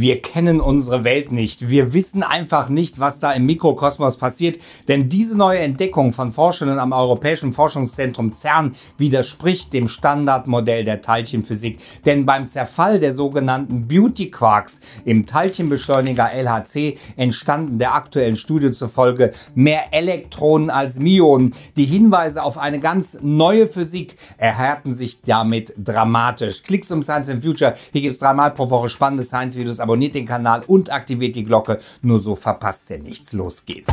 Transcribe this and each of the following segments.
wir kennen unsere Welt nicht. Wir wissen einfach nicht, was da im Mikrokosmos passiert. Denn diese neue Entdeckung von Forschenden am Europäischen Forschungszentrum CERN widerspricht dem Standardmodell der Teilchenphysik. Denn beim Zerfall der sogenannten Beauty Quarks im Teilchenbeschleuniger LHC entstanden der aktuellen Studie zufolge mehr Elektronen als Mionen. Die Hinweise auf eine ganz neue Physik erhärten sich damit dramatisch. Klicks um Science in Future. Hier gibt es dreimal pro Woche spannende Science-Videos abonniert den Kanal und aktiviert die Glocke. Nur so verpasst ihr nichts. Los geht's.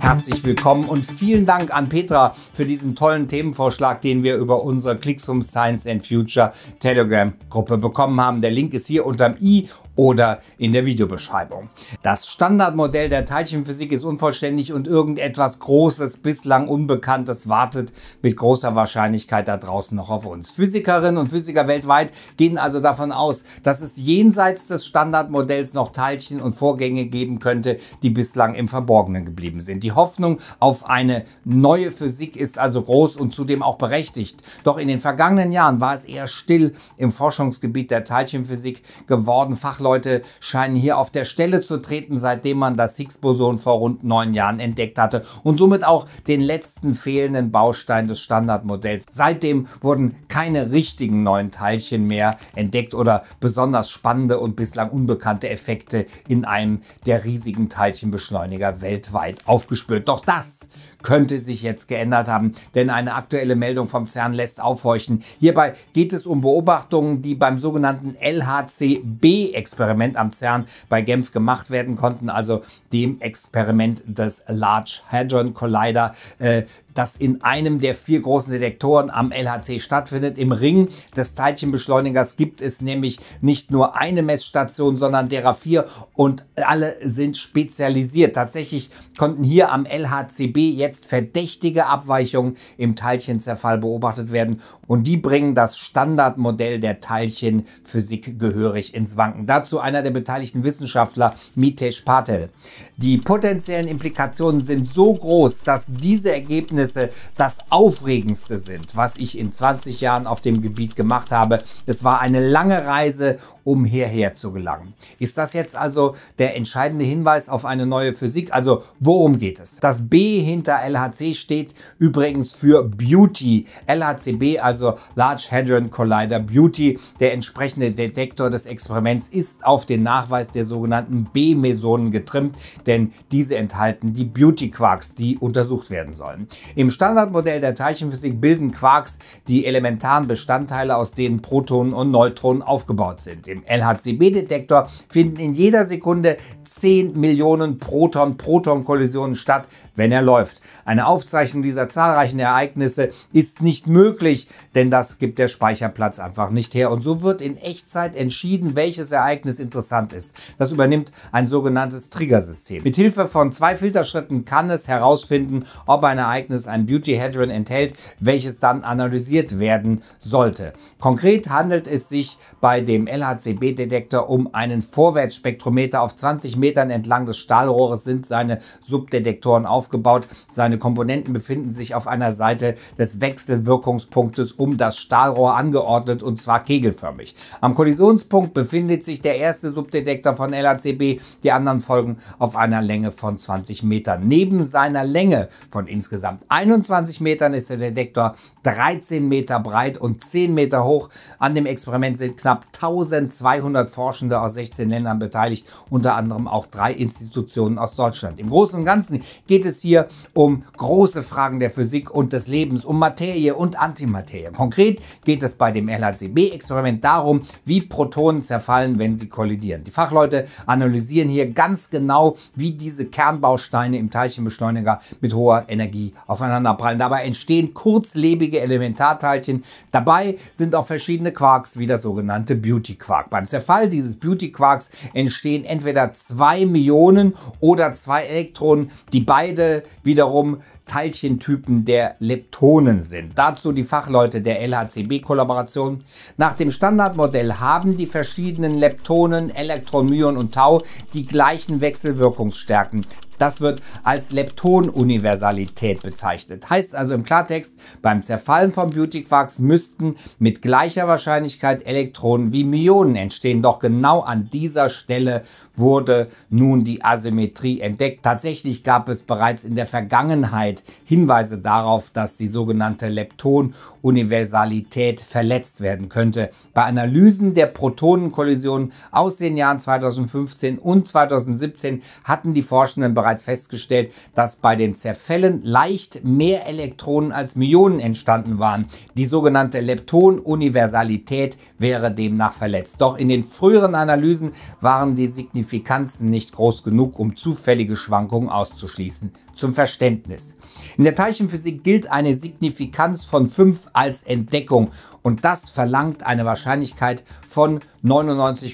herzlich willkommen und vielen Dank an Petra für diesen tollen Themenvorschlag, den wir über unsere Clicksum Science and Future Telegram Gruppe bekommen haben. Der Link ist hier unterm i oder in der Videobeschreibung. Das Standardmodell der Teilchenphysik ist unvollständig und irgendetwas Großes, bislang Unbekanntes wartet mit großer Wahrscheinlichkeit da draußen noch auf uns. Physikerinnen und Physiker weltweit gehen also davon aus, dass es jenseits des Standardmodells noch Teilchen und Vorgänge geben könnte, die bislang im Verborgenen geblieben sind. Die Hoffnung auf eine neue Physik ist also groß und zudem auch berechtigt. Doch in den vergangenen Jahren war es eher still im Forschungsgebiet der Teilchenphysik geworden. Fachleute Leute scheinen hier auf der Stelle zu treten, seitdem man das Higgs-Boson vor rund neun Jahren entdeckt hatte und somit auch den letzten fehlenden Baustein des Standardmodells. Seitdem wurden keine richtigen neuen Teilchen mehr entdeckt oder besonders spannende und bislang unbekannte Effekte in einem der riesigen Teilchenbeschleuniger weltweit aufgespürt. Doch das könnte sich jetzt geändert haben, denn eine aktuelle Meldung vom CERN lässt aufhorchen. Hierbei geht es um Beobachtungen, die beim sogenannten LHC-B-Experiment Experiment am CERN bei Genf gemacht werden konnten, also dem Experiment des Large Hadron Collider, äh, das in einem der vier großen Detektoren am LHC stattfindet. Im Ring des Teilchenbeschleunigers gibt es nämlich nicht nur eine Messstation, sondern derer vier und alle sind spezialisiert. Tatsächlich konnten hier am LHCB jetzt verdächtige Abweichungen im Teilchenzerfall beobachtet werden und die bringen das Standardmodell der Teilchenphysik gehörig ins Wanken dazu einer der beteiligten Wissenschaftler, Mitesh Patel. Die potenziellen Implikationen sind so groß, dass diese Ergebnisse das Aufregendste sind, was ich in 20 Jahren auf dem Gebiet gemacht habe. Es war eine lange Reise, um hierher zu gelangen. Ist das jetzt also der entscheidende Hinweis auf eine neue Physik? Also worum geht es? Das B hinter LHC steht übrigens für Beauty. LHCb, also Large Hadron Collider Beauty, der entsprechende Detektor des Experiments, ist ist auf den Nachweis der sogenannten B-Mesonen getrimmt, denn diese enthalten die Beauty-Quarks, die untersucht werden sollen. Im Standardmodell der Teilchenphysik bilden Quarks die elementaren Bestandteile, aus denen Protonen und Neutronen aufgebaut sind. Im LHCb-Detektor finden in jeder Sekunde 10 Millionen Proton-Proton-Kollisionen statt, wenn er läuft. Eine Aufzeichnung dieser zahlreichen Ereignisse ist nicht möglich, denn das gibt der Speicherplatz einfach nicht her. Und so wird in Echtzeit entschieden, welches Ereignis Ereignis interessant ist. Das übernimmt ein sogenanntes Triggersystem. Mit Hilfe von zwei Filterschritten kann es herausfinden, ob ein Ereignis ein Beauty Hedron enthält, welches dann analysiert werden sollte. Konkret handelt es sich bei dem LHCB-Detektor um einen Vorwärtsspektrometer. Auf 20 Metern entlang des Stahlrohres sind seine Subdetektoren aufgebaut. Seine Komponenten befinden sich auf einer Seite des Wechselwirkungspunktes um das Stahlrohr angeordnet und zwar kegelförmig. Am Kollisionspunkt befindet sich der der erste Subdetektor von LACB, die anderen folgen auf einer Länge von 20 Metern. Neben seiner Länge von insgesamt 21 Metern ist der Detektor 13 Meter breit und 10 Meter hoch. An dem Experiment sind knapp 1200 Forschende aus 16 Ländern beteiligt, unter anderem auch drei Institutionen aus Deutschland. Im Großen und Ganzen geht es hier um große Fragen der Physik und des Lebens, um Materie und Antimaterie. Konkret geht es bei dem LHCB-Experiment darum, wie Protonen zerfallen, wenn sie sie kollidieren. Die Fachleute analysieren hier ganz genau, wie diese Kernbausteine im Teilchenbeschleuniger mit hoher Energie aufeinander prallen. Dabei entstehen kurzlebige Elementarteilchen. Dabei sind auch verschiedene Quarks wie der sogenannte Beauty-Quark. Beim Zerfall dieses Beauty-Quarks entstehen entweder zwei Myonen oder zwei Elektronen, die beide wiederum Teilchentypen der Leptonen sind. Dazu die Fachleute der LHCB-Kollaboration. Nach dem Standardmodell haben die verschiedenen Leptonen Protonen, Elektromyon und Tau die gleichen Wechselwirkungsstärken. Das wird als Leptonuniversalität bezeichnet. Heißt also im Klartext, beim Zerfallen von Beautyquarks müssten mit gleicher Wahrscheinlichkeit Elektronen wie Myonen entstehen. Doch genau an dieser Stelle wurde nun die Asymmetrie entdeckt. Tatsächlich gab es bereits in der Vergangenheit Hinweise darauf, dass die sogenannte Leptonuniversalität verletzt werden könnte. Bei Analysen der Protonenkollisionen aus den Jahren 2015 und 2017 hatten die Forschenden bereits bereits festgestellt, dass bei den Zerfällen leicht mehr Elektronen als Myonen entstanden waren. Die sogenannte Lepton-Universalität wäre demnach verletzt. Doch in den früheren Analysen waren die Signifikanzen nicht groß genug, um zufällige Schwankungen auszuschließen. Zum Verständnis. In der Teilchenphysik gilt eine Signifikanz von 5 als Entdeckung und das verlangt eine Wahrscheinlichkeit von 99,999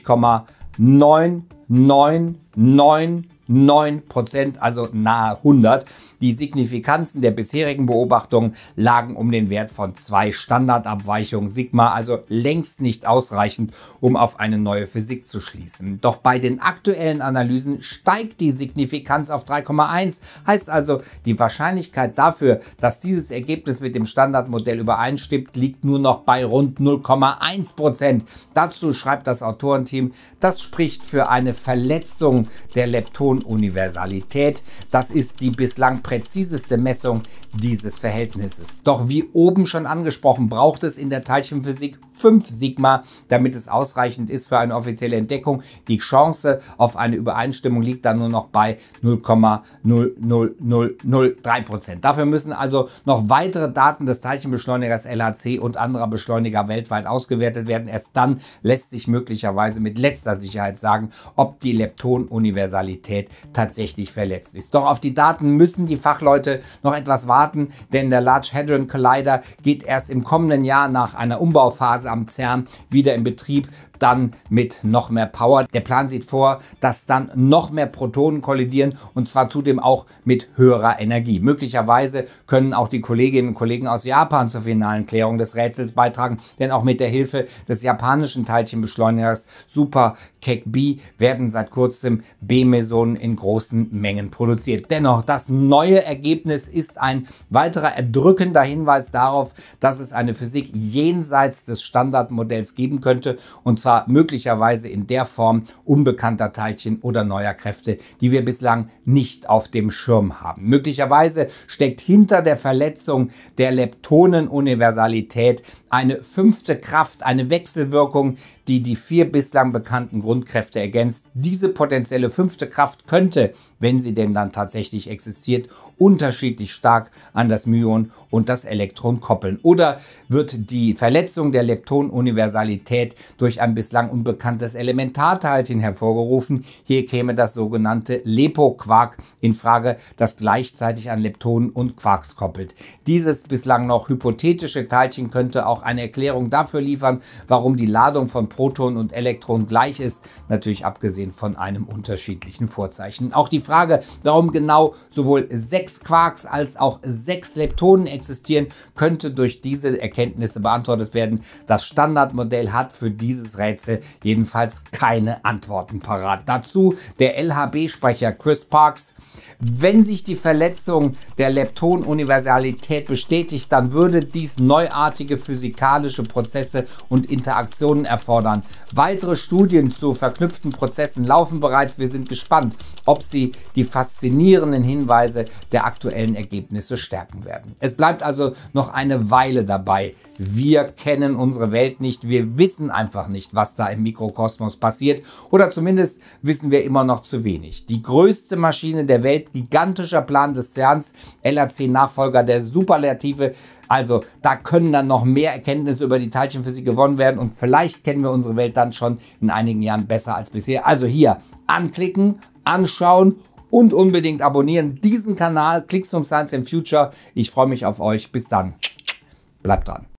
9%, also nahe 100. Die Signifikanzen der bisherigen Beobachtungen lagen um den Wert von zwei Standardabweichungen Sigma, also längst nicht ausreichend, um auf eine neue Physik zu schließen. Doch bei den aktuellen Analysen steigt die Signifikanz auf 3,1, heißt also, die Wahrscheinlichkeit dafür, dass dieses Ergebnis mit dem Standardmodell übereinstimmt, liegt nur noch bei rund 0,1%. Dazu schreibt das Autorenteam, das spricht für eine Verletzung der Leptonen Universalität. Das ist die bislang präziseste Messung dieses Verhältnisses. Doch wie oben schon angesprochen, braucht es in der Teilchenphysik 5 Sigma, damit es ausreichend ist für eine offizielle Entdeckung. Die Chance auf eine Übereinstimmung liegt dann nur noch bei 0,00003%. Prozent. Dafür müssen also noch weitere Daten des Teilchenbeschleunigers LHC und anderer Beschleuniger weltweit ausgewertet werden. Erst dann lässt sich möglicherweise mit letzter Sicherheit sagen, ob die Lepton-Universalität Realität tatsächlich verletzt ist. Doch auf die Daten müssen die Fachleute noch etwas warten, denn der Large Hadron Collider geht erst im kommenden Jahr nach einer Umbauphase am CERN wieder in Betrieb dann mit noch mehr Power. Der Plan sieht vor, dass dann noch mehr Protonen kollidieren und zwar zudem auch mit höherer Energie. Möglicherweise können auch die Kolleginnen und Kollegen aus Japan zur finalen Klärung des Rätsels beitragen, denn auch mit der Hilfe des japanischen Teilchenbeschleunigers Super Kek B werden seit kurzem B-Mesonen in großen Mengen produziert. Dennoch, das neue Ergebnis ist ein weiterer erdrückender Hinweis darauf, dass es eine Physik jenseits des Standardmodells geben könnte und zwar zwar möglicherweise in der Form unbekannter Teilchen oder neuer Kräfte, die wir bislang nicht auf dem Schirm haben. Möglicherweise steckt hinter der Verletzung der Leptonenuniversalität eine fünfte Kraft, eine Wechselwirkung, die die vier bislang bekannten Grundkräfte ergänzt. Diese potenzielle fünfte Kraft könnte, wenn sie denn dann tatsächlich existiert, unterschiedlich stark an das Myon und das Elektron koppeln. Oder wird die Verletzung der lepton durch ein bislang unbekanntes Elementarteilchen hervorgerufen. Hier käme das sogenannte Lepo-Quark in Frage, das gleichzeitig an Leptonen und Quarks koppelt. Dieses bislang noch hypothetische Teilchen könnte auch eine Erklärung dafür liefern, warum die Ladung von Protonen und Elektronen gleich ist, natürlich abgesehen von einem unterschiedlichen Vorzeichen. Auch die Frage, warum genau sowohl sechs Quarks als auch sechs Leptonen existieren, könnte durch diese Erkenntnisse beantwortet werden. Das Standardmodell hat für dieses Rätsel jedenfalls keine Antworten parat. Dazu der LHB-Sprecher Chris Parks. Wenn sich die Verletzung der Lepton-Universalität bestätigt, dann würde dies neuartige physikalische Prozesse und Interaktionen erfordern. Weitere Studien zu verknüpften Prozessen laufen bereits. Wir sind gespannt, ob sie die faszinierenden Hinweise der aktuellen Ergebnisse stärken werden. Es bleibt also noch eine Weile dabei. Wir kennen unsere Welt nicht. Wir wissen einfach nicht, was da im Mikrokosmos passiert. Oder zumindest wissen wir immer noch zu wenig. Die größte Maschine der Welt, gigantischer Plan des CERNs, LHC-Nachfolger der Superlative. Also da können dann noch mehr Erkenntnisse über die Teilchenphysik gewonnen werden und vielleicht kennen wir unsere Welt dann schon in einigen Jahren besser als bisher. Also hier anklicken, anschauen und unbedingt abonnieren diesen Kanal Klicks um Science in Future. Ich freue mich auf euch. Bis dann. Bleibt dran.